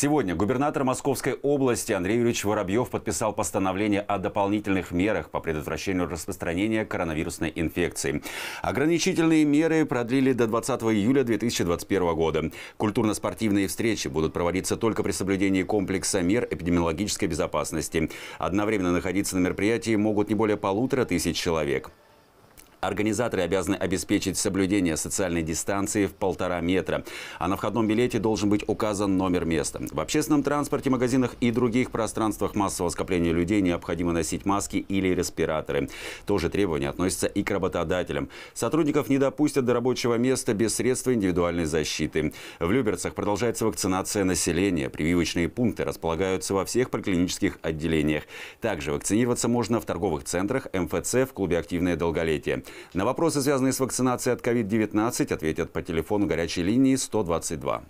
Сегодня губернатор Московской области Андрей Юрьевич Воробьев подписал постановление о дополнительных мерах по предотвращению распространения коронавирусной инфекции. Ограничительные меры продлили до 20 июля 2021 года. Культурно-спортивные встречи будут проводиться только при соблюдении комплекса мер эпидемиологической безопасности. Одновременно находиться на мероприятии могут не более полутора тысяч человек. Организаторы обязаны обеспечить соблюдение социальной дистанции в полтора метра, а на входном билете должен быть указан номер места. В общественном транспорте, магазинах и других пространствах массового скопления людей необходимо носить маски или респираторы. Тоже требования относятся и к работодателям. Сотрудников не допустят до рабочего места без средств индивидуальной защиты. В Люберцах продолжается вакцинация населения. Прививочные пункты располагаются во всех поликлинических отделениях. Также вакцинироваться можно в торговых центрах, МФЦ, в клубе «Активное долголетие». На вопросы, связанные с вакцинацией от COVID-19, ответят по телефону горячей линии 122.